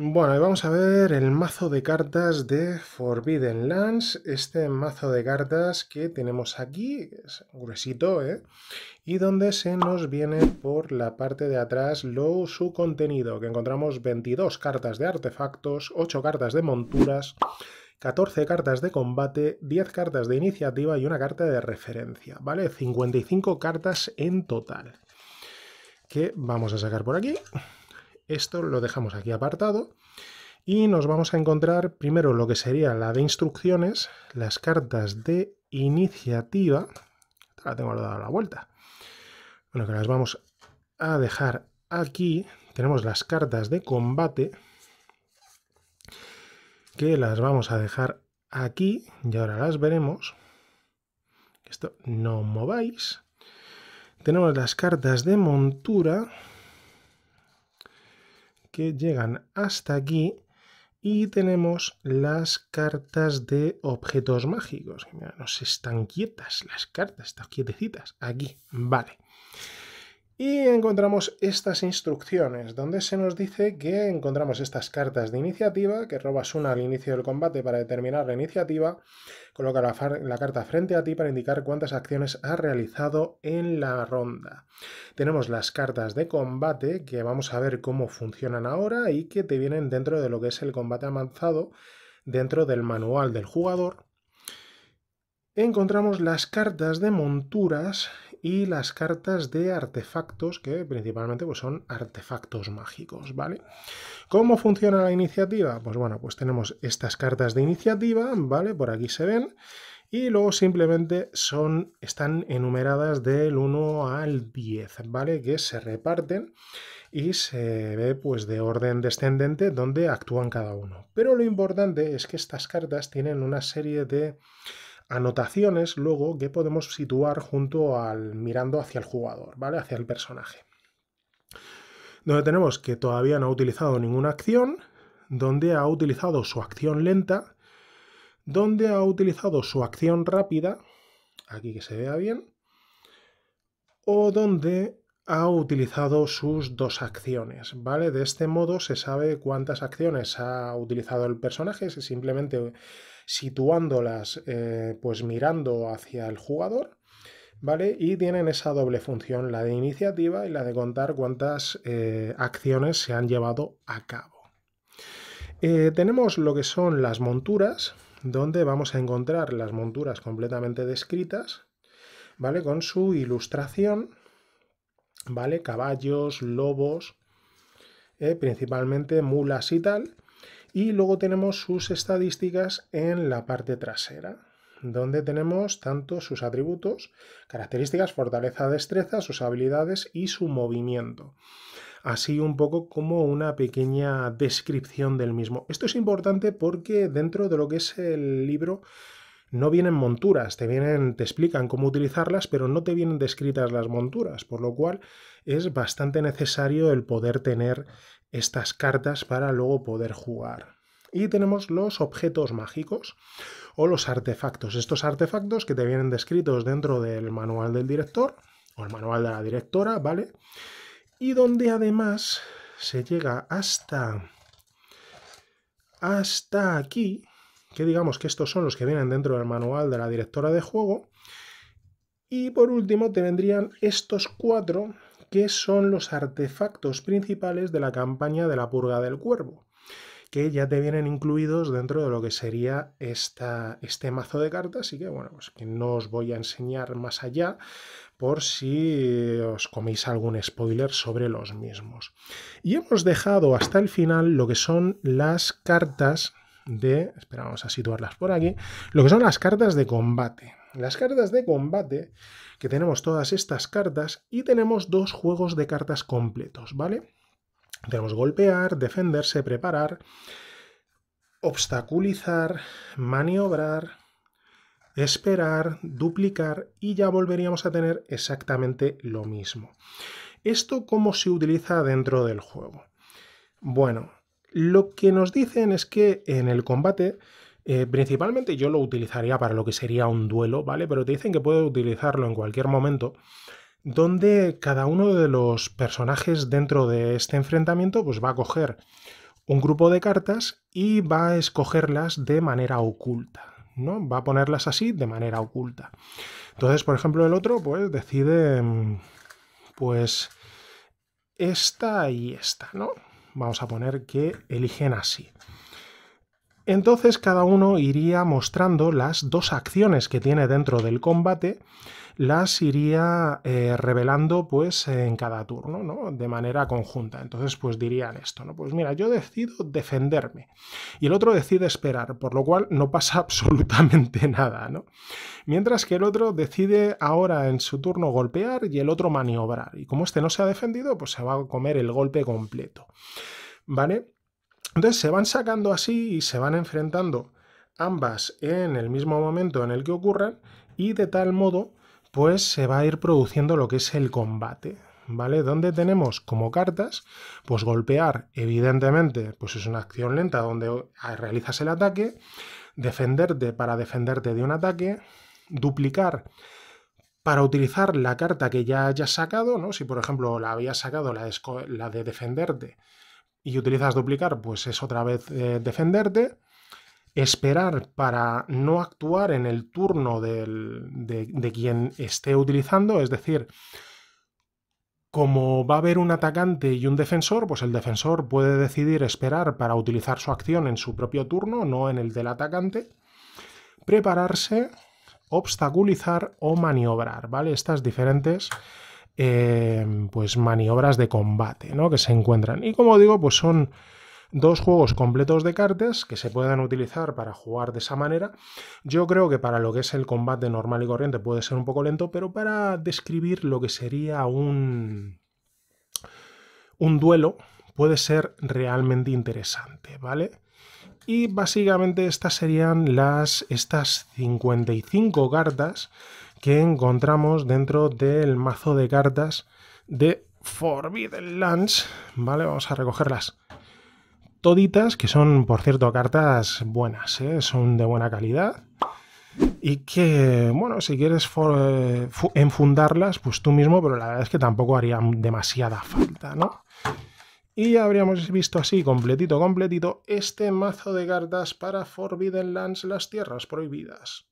Bueno, y vamos a ver el mazo de cartas de Forbidden Lands, este mazo de cartas que tenemos aquí, es gruesito, ¿eh? y donde se nos viene por la parte de atrás lo, su contenido, que encontramos 22 cartas de artefactos, 8 cartas de monturas, 14 cartas de combate, 10 cartas de iniciativa y una carta de referencia, ¿vale? 55 cartas en total, que vamos a sacar por aquí. Esto lo dejamos aquí apartado y nos vamos a encontrar primero lo que sería la de instrucciones, las cartas de iniciativa. la tengo dado la vuelta. Bueno, que las vamos a dejar aquí. Tenemos las cartas de combate que las vamos a dejar aquí y ahora las veremos. Esto no mováis. Tenemos las cartas de montura que llegan hasta aquí y tenemos las cartas de objetos mágicos. Mira, no están quietas las cartas, están quietecitas. Aquí, vale. Y encontramos estas instrucciones, donde se nos dice que encontramos estas cartas de iniciativa, que robas una al inicio del combate para determinar la iniciativa, coloca la, carta frente a ti para indicar cuántas acciones ha realizado en la ronda. Tenemos las cartas de combate, que vamos a ver cómo funcionan ahora y que te vienen dentro de lo que es el combate avanzado, dentro del manual del jugador. Encontramos las cartas de monturas y las cartas de artefactos, que principalmente pues, son artefactos mágicos, ¿vale? ¿Cómo funciona la iniciativa? Pues bueno, pues tenemos estas cartas de iniciativa, ¿vale? Por aquí se ven. Y luego simplemente son, están enumeradas del 1 al 10, ¿vale? Que se reparten y se ve pues de orden descendente donde actúan cada uno. Pero lo importante es que estas cartas tienen una serie de anotaciones luego que podemos situar junto al mirando hacia el jugador, ¿vale? Hacia el personaje. Donde tenemos que todavía no ha utilizado ninguna acción, donde ha utilizado su acción lenta, donde ha utilizado su acción rápida, aquí que se vea bien, o donde ha utilizado sus dos acciones, ¿vale? De este modo se sabe cuántas acciones ha utilizado el personaje, si simplemente situándolas eh, pues mirando hacia el jugador, ¿vale? Y tienen esa doble función, la de iniciativa y la de contar cuántas eh, acciones se han llevado a cabo. Eh, tenemos lo que son las monturas, donde vamos a encontrar las monturas completamente descritas, ¿vale? Con su ilustración, ¿vale? Caballos, lobos, principalmente mulas y tal. Y luego tenemos sus estadísticas en la parte trasera donde tenemos tanto sus atributos, características, fortaleza, destreza, sus habilidades y su movimiento. Así un poco como una pequeña descripción del mismo. Esto es importante porque dentro de lo que es el libro no vienen monturas, te vienen, te explican cómo utilizarlas, pero no te vienen descritas las monturas, por lo cual es bastante necesario el poder tener estas cartas para luego poder jugar. Y tenemos los objetos mágicos o los artefactos. Estos artefactos que te vienen descritos dentro del manual del director o el manual de la directora, ¿vale? Y donde además se llega hasta hasta aquí que digamos que estos son los que vienen dentro del manual de la directora de juego. Y por último te vendrían estos cuatro, que son los artefactos principales de la campaña de la purga del cuervo, que ya te vienen incluidos dentro de lo que sería esta, este mazo de cartas, y que bueno, pues que no os voy a enseñar más allá por si os coméis algún spoiler sobre los mismos. Y hemos dejado hasta el final lo que son las cartas de, esperamos a situarlas por aquí, lo que son las cartas de combate. Las cartas de combate, que tenemos todas estas cartas y tenemos dos juegos de cartas completos, ¿vale? Tenemos golpear, defenderse, preparar, obstaculizar, maniobrar, esperar, duplicar y ya volveríamos a tener exactamente lo mismo. ¿Esto cómo se utiliza dentro del juego? Bueno, lo que nos dicen es que en el combate, eh, principalmente yo lo utilizaría para lo que sería un duelo, ¿vale? Pero te dicen que puedes utilizarlo en cualquier momento, donde cada uno de los personajes dentro de este enfrentamiento pues va a coger un grupo de cartas y va a escogerlas de manera oculta, ¿no? Va a ponerlas así de manera oculta. Entonces, por ejemplo, el otro pues decide mm, pues esta y esta, ¿no? vamos a poner que eligen así. Entonces cada uno iría mostrando las dos acciones que tiene dentro del combate, las iría eh, revelando pues en cada turno, ¿no? De manera conjunta. Entonces pues dirían esto, ¿no? Pues mira, yo decido defenderme y el otro decide esperar, por lo cual no pasa absolutamente nada, ¿no? Mientras que el otro decide ahora en su turno golpear y el otro maniobrar. Y como este no se ha defendido, pues se va a comer el golpe completo. ¿Vale? Entonces se van sacando así y se van enfrentando ambas en el mismo momento en el que ocurran y de tal modo pues se va a ir produciendo lo que es el combate. ¿Vale? Donde tenemos como cartas, pues golpear, evidentemente, pues es una acción lenta donde realizas el ataque, defenderte para defenderte de un ataque, duplicar para utilizar la carta que ya hayas sacado, ¿no? Si por ejemplo la habías sacado la la de defenderte, y utilizas duplicar, pues es otra vez eh, defenderte. Esperar para no actuar en el turno de, de quien esté utilizando, es decir, como va a haber un atacante y un defensor, pues el defensor puede decidir esperar para utilizar su acción en su propio turno, no en el del atacante. Prepararse, obstaculizar o maniobrar, ¿vale? Estas diferentes Em, pues maniobras de combate ¿no? que se encuentran. Y como digo, pues son dos juegos completos de cartas que se puedan utilizar para jugar de esa manera. Yo creo que para lo que es el combate normal y corriente puede ser un poco lento, pero para describir lo que sería un, un duelo puede ser realmente interesante, ¿vale? Y básicamente estas serían las estas 55 cartas que encontramos dentro del mazo de cartas de Forbidden Lands, ¿vale? Vamos a recogerlas toditas, que son, por cierto, cartas buenas, ¿eh? son de buena calidad. Y que, bueno, si quieres eh, enfundarlas, pues tú mismo, pero la verdad es que tampoco haría demasiada falta, ¿no? Y habríamos visto así, completito, completito, este mazo de cartas para Forbidden Lands, las tierras prohibidas.